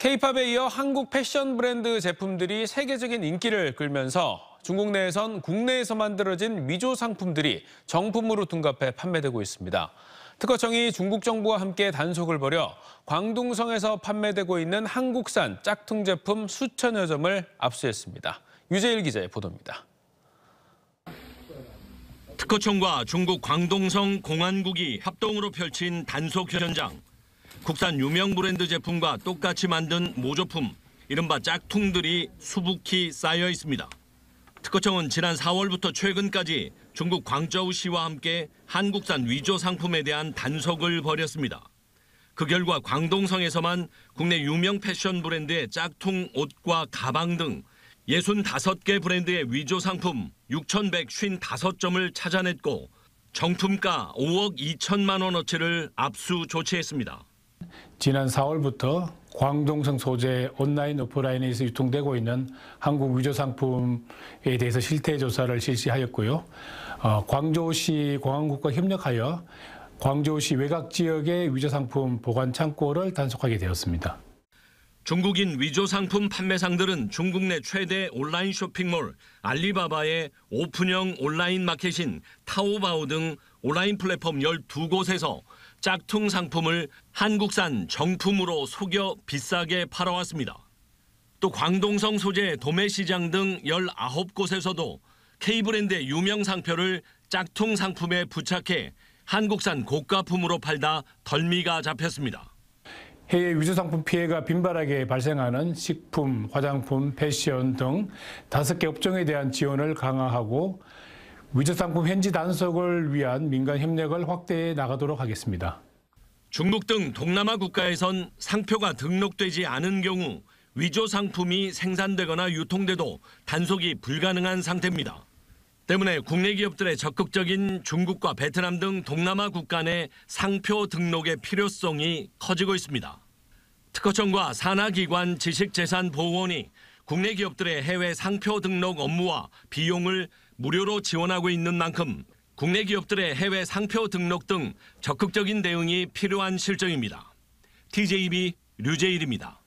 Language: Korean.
케이팝에 이어 한국 패션 브랜드 제품들이 세계적인 인기를 끌면서 중국 내에선 국내에서 만들어진 위조 상품들이 정품으로 둔갑해 판매되고 있습니다. 특허청이 중국 정부와 함께 단속을 벌여 광둥성에서 판매되고 있는 한국산 짝퉁 제품 수천여 점을 압수했습니다. 유재일 기자의 보도입니다. 특허청과 중국 광동성 공안국이 합동으로 펼친 단속 현장. 국산 유명 브랜드 제품과 똑같이 만든 모조품, 이른바 짝퉁들이 수북히 쌓여 있습니다. 특허청은 지난 4월부터 최근까지 중국 광저우시와 함께 한국산 위조 상품에 대한 단속을 벌였습니다. 그 결과 광동성에서만 국내 유명 패션 브랜드의 짝퉁 옷과 가방 등 65개 브랜드의 위조 상품 6,155점을 찾아냈고 정품가 5억 2천만 원어치를 압수 조치했습니다. 지난 4월부터 광동성 소재 온라인 오프라인에서 유통되고 있는 한국 위조 상품에 대해서 실태 조사를 실시하였고요. 어, 광주시 공항국과 협력하여 광주시 외곽 지역의 위조 상품 보관 창고를 단속하게 되었습니다. 중국인 위조 상품 판매상들은 중국 내 최대 온라인 쇼핑몰 알리바바의 오픈형 온라인 마켓인 타오바오 등 온라인 플랫폼 12곳에서 짝퉁 상품을 한국산 정품으로 속여 비싸게 팔아왔습니다. 또 광동성 소재 도매시장 등 19곳에서도 K브랜드의 유명 상표를 짝퉁 상품에 부착해 한국산 고가품으로 팔다 덜미가 잡혔습니다. 해외 위조상품 피해가 빈발하게 발생하는 식품, 화장품, 패션 등 다섯 개 업종에 대한 지원을 강화하고 위조상품 현지 단속을 위한 민간 협력을 확대해 나가도록 하겠습니다. 중국 등 동남아 국가에선 상표가 등록되지 않은 경우 위조 상품이 생산되거나 유통돼도 단속이 불가능한 상태입니다. 때문에 국내 기업들의 적극적인 중국과 베트남 등 동남아 국가 내 상표 등록의 필요성이 커지고 있습니다. 특허청과 산하기관 지식재산보호원이 국내 기업들의 해외 상표 등록 업무와 비용을 무료로 지원하고 있는 만큼 국내 기업들의 해외 상표 등록 등 적극적인 대응이 필요한 실정입니다. TJB 류재일입니다.